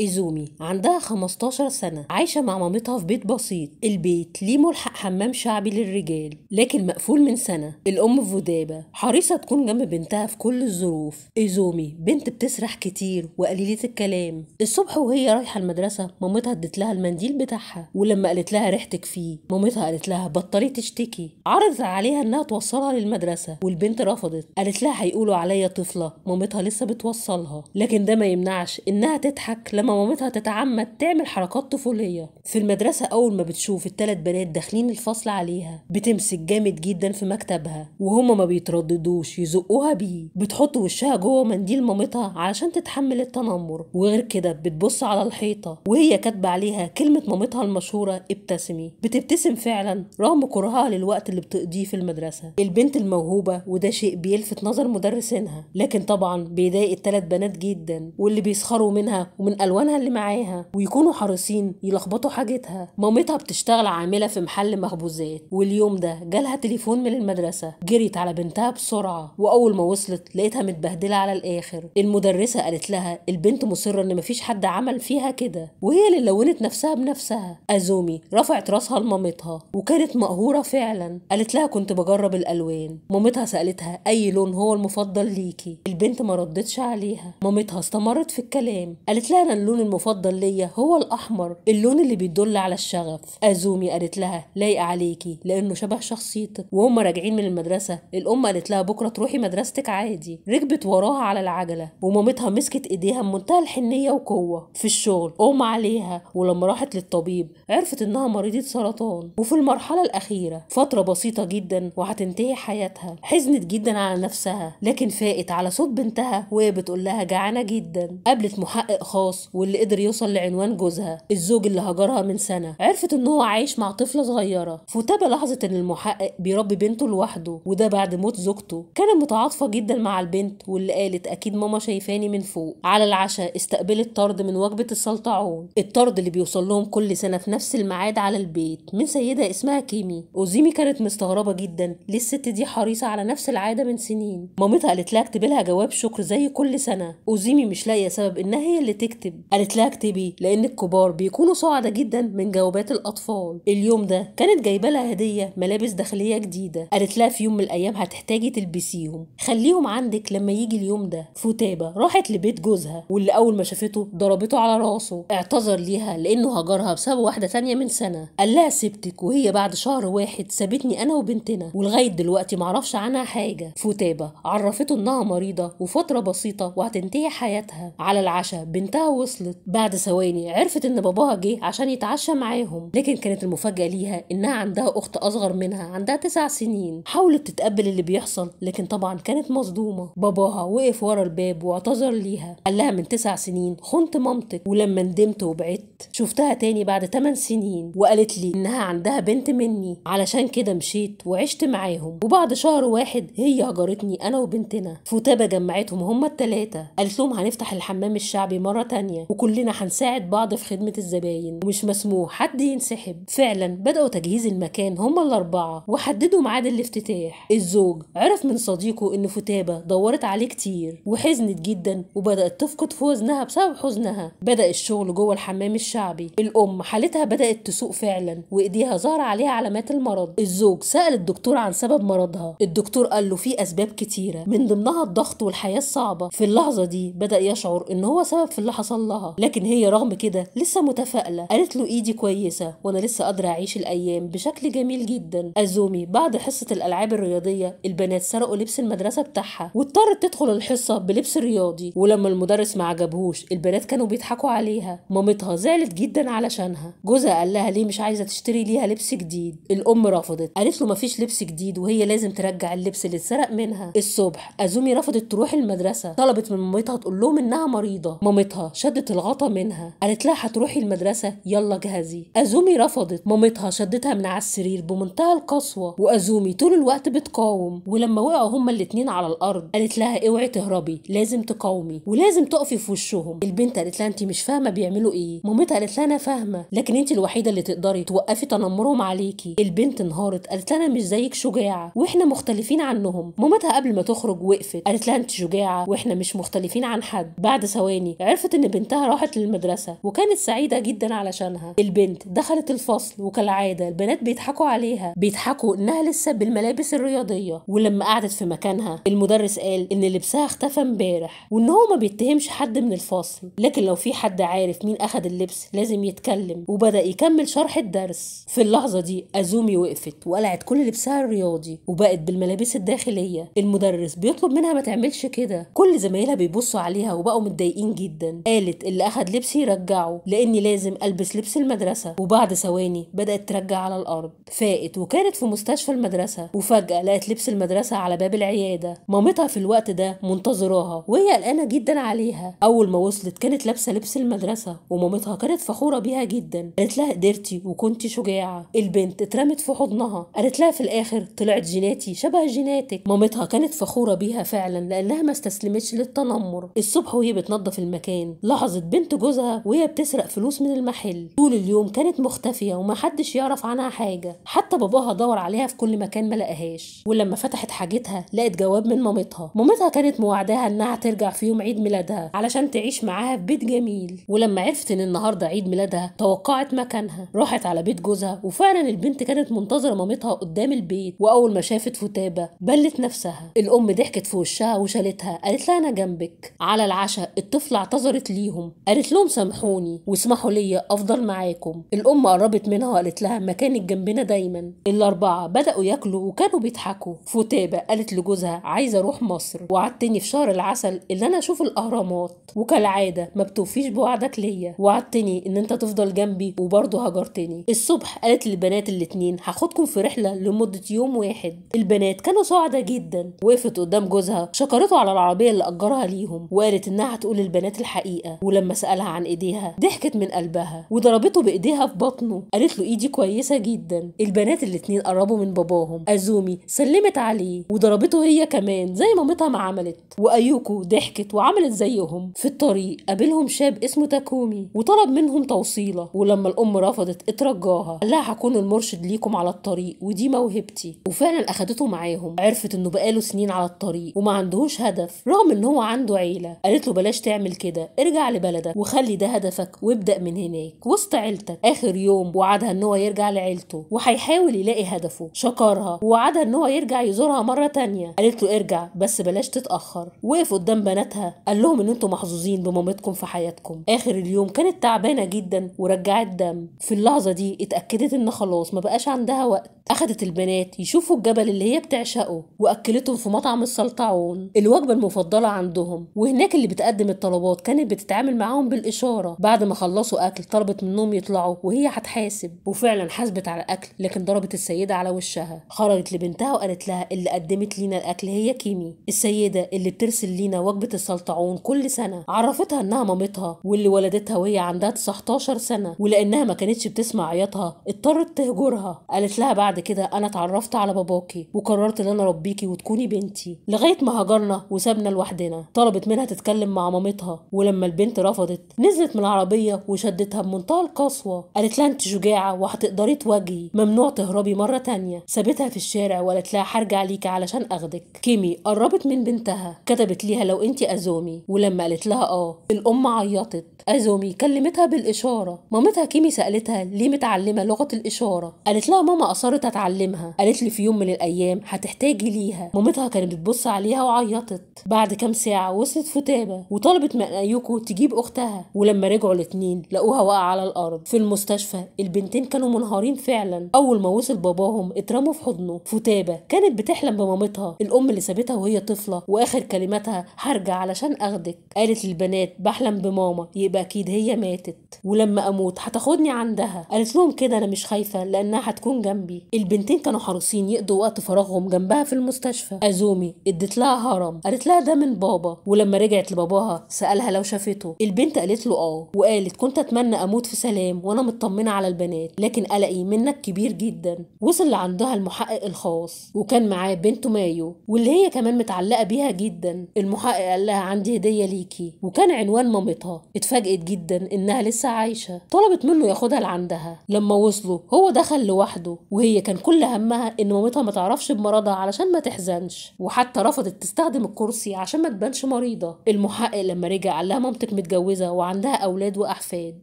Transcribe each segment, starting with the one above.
إيزومي عندها 15 سنة عايشة مع مامتها في بيت بسيط البيت ليه ملحق حمام شعبي للرجال لكن مقفول من سنة الأم في فودابة حريصة تكون جنب بنتها في كل الظروف إيزومي بنت بتسرح كتير وقليلة الكلام الصبح وهي رايحة المدرسة مامتها ادت لها المنديل بتاعها ولما قالت لها ريحتك فيه مامتها قالت لها بطلي تشتكي عرض عليها إنها توصلها للمدرسة والبنت رفضت قالت لها هيقولوا عليا طفلة مامتها لسه بتوصلها لكن ده ما يمنعش إنها تضحك لما لما مامتها تتعمد تعمل حركات طفولية في المدرسة أول ما بتشوف التلات بنات داخلين الفصل عليها بتمسك جامد جدا في مكتبها وهما ما بيترددوش يزقوها بيه بتحط وشها جوه منديل مامتها علشان تتحمل التنمر وغير كده بتبص على الحيطة وهي كاتبة عليها كلمة مامتها المشهورة ابتسمي بتبتسم فعلا رغم كرهها للوقت اللي بتقضيه في المدرسة البنت الموهوبة وده شيء بيلفت نظر مدرسينها لكن طبعا بيضايق التلات بنات جدا واللي بيسخروا منها ومن ألوانها حيوانها اللي معاها ويكونوا حريصين يلخبطوا حاجتها مامتها بتشتغل عامله في محل مخبوزات واليوم ده جالها تليفون من المدرسه جريت على بنتها بسرعه واول ما وصلت لقيتها متبهدله على الاخر المدرسه قالت لها البنت مصره ان مفيش حد عمل فيها كده وهي اللي لونت نفسها بنفسها ازومي رفعت راسها لمامتها وكانت مقهوره فعلا قالت لها كنت بجرب الالوان مامتها سالتها اي لون هو المفضل ليكي البنت ما ردتش عليها مامتها استمرت في الكلام قالت لها انا اللون المفضل ليا هو الأحمر اللون اللي بيدل على الشغف أزومي قالت لها لايقة عليكي لأنه شبه شخصيتك وهم راجعين من المدرسة الأم قالت لها بكرة تروحي مدرستك عادي ركبت وراها على العجلة ومامتها مسكت إيديها بمنتهى الحنية وقوة في الشغل قوم عليها ولما راحت للطبيب عرفت إنها مريضة سرطان وفي المرحلة الأخيرة فترة بسيطة جدا وهتنتهي حياتها حزنت جدا على نفسها لكن فاقت على صوت بنتها وهي بتقول لها جعانة جدا قابلت محقق خاص واللي قدر يوصل لعنوان جوزها الزوج اللي هجرها من سنة عرفت ان هو عايش مع طفلة صغيرة فتابة لاحظت ان المحقق بيربي بنته لوحده وده بعد موت زوجته كانت متعاطفة جدا مع البنت واللي قالت اكيد ماما شايفاني من فوق على العشاء استقبلت طرد من وجبة السلطعون الطرد اللي بيوصل لهم كل سنة في نفس الميعاد على البيت من سيدة اسمها كيمي أوزيمي كانت مستغربة جدا ليه الست دي حريصة على نفس العادة من سنين مامتها قالت لها اكتب لها جواب شكر زي كل سنة أوزيمي مش لاقية سبب إنها هي اللي تكتب قالت لها اكتبي لان الكبار بيكونوا صعدة جدا من جوابات الاطفال اليوم ده كانت جايبه لها هديه ملابس داخليه جديده قالت لها في يوم من الايام هتحتاجي تلبسيهم خليهم عندك لما يجي اليوم ده فتابه راحت لبيت جوزها واللي اول ما شافته ضربته على راسه اعتذر ليها لانه هجرها بسبب واحده تانية من سنه قال لها سبتك وهي بعد شهر واحد سابتني انا وبنتنا ولغايه دلوقتي معرفش عنها حاجه فتابه عرفته انها مريضه وفتره بسيطه وهتنتهي حياتها على العشاء بنتها وصلت بعد ثواني عرفت ان باباها جه عشان يتعشى معاهم لكن كانت المفاجاه ليها انها عندها اخت اصغر منها عندها تسع سنين حاولت تتقبل اللي بيحصل لكن طبعا كانت مصدومه باباها وقف ورا الباب واعتذر ليها قال لها من تسع سنين خنت مامتك ولما ندمت وبعدت شفتها تاني بعد 8 سنين وقالت لي انها عندها بنت مني علشان كده مشيت وعشت معاهم وبعد شهر واحد هي هجرتني انا وبنتنا فوتابه جمعتهم هما التلاته قالت لهم هنفتح الحمام الشعبي مره تانية الدنيا وكلنا هنساعد بعض في خدمة الزباين ومش مسموح حد ينسحب فعلا بدأوا تجهيز المكان هما الأربعة وحددوا ميعاد الافتتاح الزوج عرف من صديقه إن فتابة دورت عليه كتير وحزنت جدا وبدأت تفقد في وزنها بسبب حزنها بدأ الشغل جوه الحمام الشعبي الأم حالتها بدأت تسوء فعلا وإيديها ظهر عليها علامات المرض الزوج سأل الدكتور عن سبب مرضها الدكتور قال له في أسباب كتيرة من ضمنها الضغط والحياة الصعبة في اللحظة دي بدأ يشعر إن هو سبب في اللي حصل لها لكن هي رغم كده لسه متفائله قالت له ايدي كويسه وانا لسه قادره اعيش الايام بشكل جميل جدا ازومي بعد حصه الالعاب الرياضيه البنات سرقوا لبس المدرسه بتاعها واضطرت تدخل الحصه بلبس رياضي ولما المدرس ما عجبهوش البنات كانوا بيضحكوا عليها مامتها زعلت جدا علشانها جوزها قال لها ليه مش عايزه تشتري ليها لبس جديد الام رفضت قالت له مفيش لبس جديد وهي لازم ترجع اللبس اللي اتسرق منها الصبح ازومي رفضت تروح المدرسه طلبت من مامتها تقول لهم انها مريضه مامتها شد شدت الغطا منها قالت لها هتروحي المدرسة يلا جهزي أزومي رفضت مامتها شدتها من على السرير بمنتهى القسوة وأزومي طول الوقت بتقاوم ولما وقعوا هما الاتنين على الأرض قالت لها اوعي تهربي لازم تقاومي ولازم تقفي في وشهم البنت قالت لها انت مش فاهمة بيعملوا ايه مامتها قالت لها انا فاهمة لكن انت الوحيدة اللي تقدري توقفي تنمرهم عليكي البنت انهارت قالت لها انا مش زيك شجاعة واحنا مختلفين عنهم مامتها قبل ما تخرج وقفت قالت لها انت شجاعة واحنا مش مختلفين عن حد بعد ثواني عرفت ان بنت بنتها راحت للمدرسة وكانت سعيدة جدا علشانها البنت دخلت الفصل وكالعادة البنات بيضحكوا عليها بيضحكوا إنها لسه بالملابس الرياضية ولما قعدت في مكانها المدرس قال إن لبسها اختفى امبارح وإن هو ما بيتهمش حد من الفصل لكن لو في حد عارف مين أخد اللبس لازم يتكلم وبدأ يكمل شرح الدرس في اللحظة دي أزومي وقفت وقلعت كل لبسها الرياضي وبقت بالملابس الداخلية المدرس بيطلب منها ما تعملش كده كل زمايلها بيبصوا عليها وبقوا متضايقين جدا قالت البيت اللي أخد لبسي رجعه لأني لازم ألبس لبس المدرسة وبعد ثواني بدأت ترجع على الأرض فاقت وكانت في مستشفى المدرسة وفجأة لقت لبس المدرسة على باب العيادة مامتها في الوقت ده منتظراها وهي قلقانة جدا عليها أول ما وصلت كانت لابسة لبس المدرسة ومامتها كانت فخورة بيها جدا قالت لها قدرتي وكنت شجاعة البنت اترمت في حضنها قالت لها في الآخر طلعت جيناتي شبه جيناتك مامتها كانت فخورة بيها فعلا لأنها ما استسلمتش للتنمر الصبح وهي بتنظف المكان لاحظ لاحظت بنت جوزها وهي بتسرق فلوس من المحل طول اليوم كانت مختفية ومحدش يعرف عنها حاجة حتى باباها دور عليها في كل مكان ما لقاهاش ولما فتحت حاجتها لقت جواب من مامتها مامتها كانت موعداها انها ترجع في يوم عيد ميلادها علشان تعيش معاها في بيت جميل ولما عرفت ان النهارده عيد ميلادها توقعت مكانها راحت على بيت جوزها وفعلا البنت كانت منتظرة مامتها قدام البيت واول ما شافت فتابة بلت نفسها الام ضحكت في وشها وشالتها قالت لها انا جنبك على العشاء الطفلة اعتذرت ليهم عليهم قالت لهم سامحوني واسمحوا ليا افضل معاكم الام قربت منها وقالت لها مكانك جنبنا دايما الاربعه بداوا ياكلوا وكانوا بيضحكوا فتابه قالت لجوزها عايزه اروح مصر وعدتني في شهر العسل اللي انا اشوف الاهرامات وكالعاده ما بتوفيش بوعدك ليا وعدتني ان انت تفضل جنبي وبرضه هجرتني الصبح قالت للبنات الاتنين هاخدكم في رحله لمده يوم واحد البنات كانوا سعداء جدا وقفت قدام جوزها شكرته على العربيه اللي اجرها ليهم وقالت انها هتقول للبنات الحقيقه ولما سالها عن ايديها ضحكت من قلبها وضربته بايديها في بطنه قالت له ايدي كويسه جدا البنات الاتنين قربوا من باباهم ازومي سلمت عليه وضربته هي كمان زي مامتها ما عملت وايوكو ضحكت وعملت زيهم في الطريق قابلهم شاب اسمه تاكومي وطلب منهم توصيله ولما الام رفضت اترجاها قال لها هكون المرشد ليكم على الطريق ودي موهبتي وفعلا اخدته معاهم عرفت انه بقاله سنين على الطريق وما عندهوش هدف رغم ان هو عنده عيله قالت له بلاش تعمل كده ارجع لبلدك وخلي ده هدفك وابدأ من هناك وسط عيلتك آخر يوم وعدها إن هو يرجع لعيلته وهيحاول يلاقي هدفه شكرها ووعدها إن هو يرجع يزورها مرة تانية قالت له ارجع بس بلاش تتأخر وقف قدام بناتها قال لهم إن أنتم محظوظين بمامتكم في حياتكم آخر اليوم كانت تعبانة جدا ورجعت دم في اللحظة دي اتأكدت إن خلاص ما بقاش عندها وقت أخدت البنات يشوفوا الجبل اللي هي بتعشقه وأكلتهم في مطعم السلطعون الوجبة المفضلة عندهم وهناك اللي بتقدم الطلبات كانت بتتعامل بتتعامل معاهم بالاشاره بعد ما خلصوا اكل طلبت منهم يطلعوا وهي هتحاسب وفعلا حاسبت على الاكل لكن ضربت السيده على وشها خرجت لبنتها وقالت لها اللي قدمت لينا الاكل هي كيمي السيده اللي بترسل لينا وجبه السلطعون كل سنه عرفتها انها مامتها واللي ولدتها وهي عندها 19 سنه ولانها ما كانتش بتسمع عياطها اضطرت تهجرها قالت لها بعد كده انا اتعرفت على باباكي وقررت ان انا اربيكي وتكوني بنتي لغايه ما هجرنا وسابنا لوحدنا طلبت منها تتكلم مع مامتها ولما البنت البنت رفضت نزلت من العربية وشدتها بمنتهى القسوة قالت لها انت شجاعة وهتقدري تواجهي ممنوع تهربي مرة تانية سابتها في الشارع وقالت لها هرجع ليكي علشان اخدك كيمي قربت من بنتها كتبت ليها لو انت ازومي ولما قالت لها اه الام عيطت ازومي كلمتها بالاشاره مامتها كيمي سالتها ليه متعلمه لغه الاشاره قالت لها ماما اصرت اتعلمها قالت لي في يوم من الايام هتحتاجي ليها مامتها كانت بتبص عليها وعيطت بعد كام ساعه وصلت فتابه وطلبت من ايوكو تجي تجيب أختها ولما رجعوا الاتنين لقوها واقعة على الأرض في المستشفى البنتين كانوا منهارين فعلا أول ما وصل باباهم اترموا في حضنه فتابة كانت بتحلم بمامتها الأم اللي سابتها وهي طفلة وآخر كلماتها هرجع علشان أخدك قالت للبنات بحلم بماما يبقى أكيد هي ماتت ولما أموت هتاخدني عندها قالت لهم كده أنا مش خايفة لأنها هتكون جنبي البنتين كانوا حريصين يقضوا وقت فراغهم جنبها في المستشفى أزومي اديت لها هرم قالت لها ده من بابا ولما رجعت لباباها سألها لو شافته بنته البنت قالت له اه وقالت كنت اتمنى اموت في سلام وانا مطمنه على البنات لكن قلقي منك كبير جدا وصل لعندها المحقق الخاص وكان معاه بنته مايو واللي هي كمان متعلقه بيها جدا المحقق قال لها عندي هديه ليكي وكان عنوان مامتها اتفاجئت جدا انها لسه عايشه طلبت منه ياخدها لعندها لما وصلوا هو دخل لوحده وهي كان كل همها ان مامتها ما تعرفش بمرضها علشان ما تحزنش وحتى رفضت تستخدم الكرسي عشان ما تبانش مريضه المحقق لما رجع قال لها مامتك متجوزه وعندها اولاد واحفاد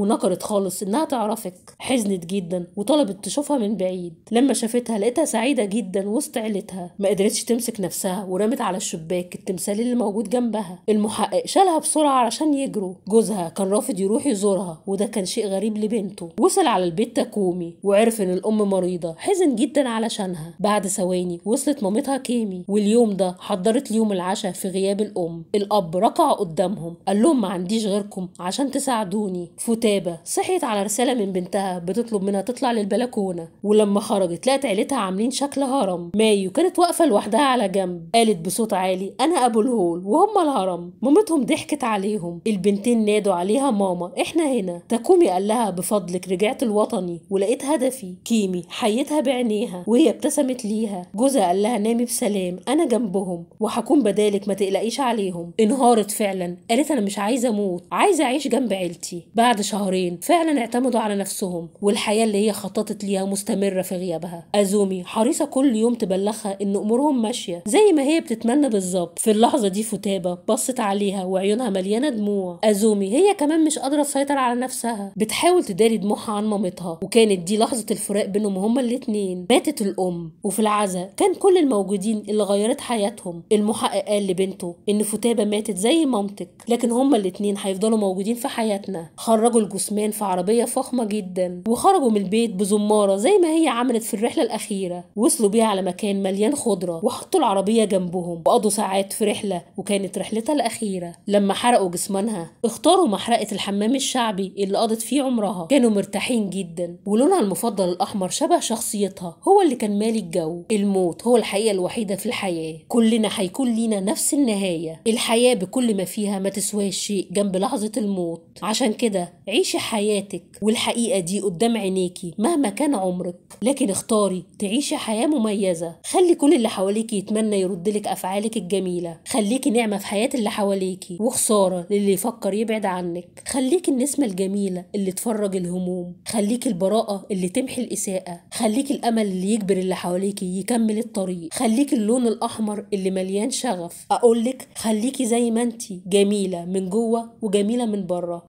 ونكرت خالص انها تعرفك حزنت جدا وطلبت تشوفها من بعيد لما شافتها لقيتها سعيده جدا وسط عيلتها ما قدرتش تمسك نفسها ورمت على الشباك التمثال اللي موجود جنبها المحقق شالها بسرعه علشان يجروا جوزها كان رافض يروح يزورها وده كان شيء غريب لبنته وصل على البيت تاكومي وعرف ان الام مريضه حزن جدا علشانها بعد ثواني وصلت مامتها كيمي واليوم ده حضرت ليوم العشاء في غياب الام الاب ركع قدامهم قال لهم ما عنديش عنديش غيركم عشان تساعدوني فتابة صحيت على رسالة من بنتها بتطلب منها تطلع للبلكونة ولما خرجت لقت عيلتها عاملين شكل هرم مايو كانت واقفة لوحدها على جنب قالت بصوت عالي أنا أبو الهول وهم الهرم مامتهم ضحكت عليهم البنتين نادوا عليها ماما إحنا هنا تاكومي قال لها بفضلك رجعت الوطني ولقيت هدفي كيمي حيتها بعينيها وهي ابتسمت ليها جوزها قال لها نامي بسلام أنا جنبهم وهكون بدالك ما تقلقيش عليهم انهارت فعلا قالت أنا مش عايزة اموت عايزه اعيش جنب عيلتي بعد شهرين فعلا اعتمدوا على نفسهم والحياه اللي هي خططت ليها مستمره في غيابها ازومي حريصه كل يوم تبلغها ان امورهم ماشيه زي ما هي بتتمنى بالظبط في اللحظه دي فتابه بصت عليها وعيونها مليانه دموع ازومي هي كمان مش قادره تسيطر على نفسها بتحاول تداري دموعها عن مامتها وكانت دي لحظه الفراق بينهم هما الاتنين ماتت الام وفي العزاء كان كل الموجودين اللي غيرت حياتهم المحقق قال لبنته ان فتابه ماتت زي مامتك لكن هما الاتنين الاتنين هيفضلوا موجودين في حياتنا خرجوا الجثمان في عربية فخمة جدا وخرجوا من البيت بزمارة زي ما هي عملت في الرحلة الأخيرة وصلوا بيها على مكان مليان خضرة وحطوا العربية جنبهم وقضوا ساعات في رحلة وكانت رحلتها الأخيرة لما حرقوا جسمانها اختاروا محرقة الحمام الشعبي اللي قضت فيه عمرها كانوا مرتاحين جدا ولونها المفضل الأحمر شبه شخصيتها هو اللي كان مالي الجو الموت هو الحقيقة الوحيدة في الحياة كلنا هيكون لينا نفس النهاية الحياة بكل ما فيها ما تسواش شيء جنب لحظة الموت عشان كده عيشي حياتك والحقيقة دي قدام عينيكي مهما كان عمرك لكن اختاري تعيشي حياة مميزة خلي كل اللي حواليك يتمنى يردلك أفعالك الجميلة خليكي نعمة في حياة اللي حواليك وخسارة للي يفكر يبعد عنك خليكي النسمة الجميلة اللي تفرج الهموم خليكي البراءة اللي تمحي الإساءة خليكي الأمل اللي يجبر اللي حواليكي يكمل الطريق خليكي اللون الأحمر اللي مليان شغف أقولك خليكي زي ما انتي جميلة من جوه وجميلة من بره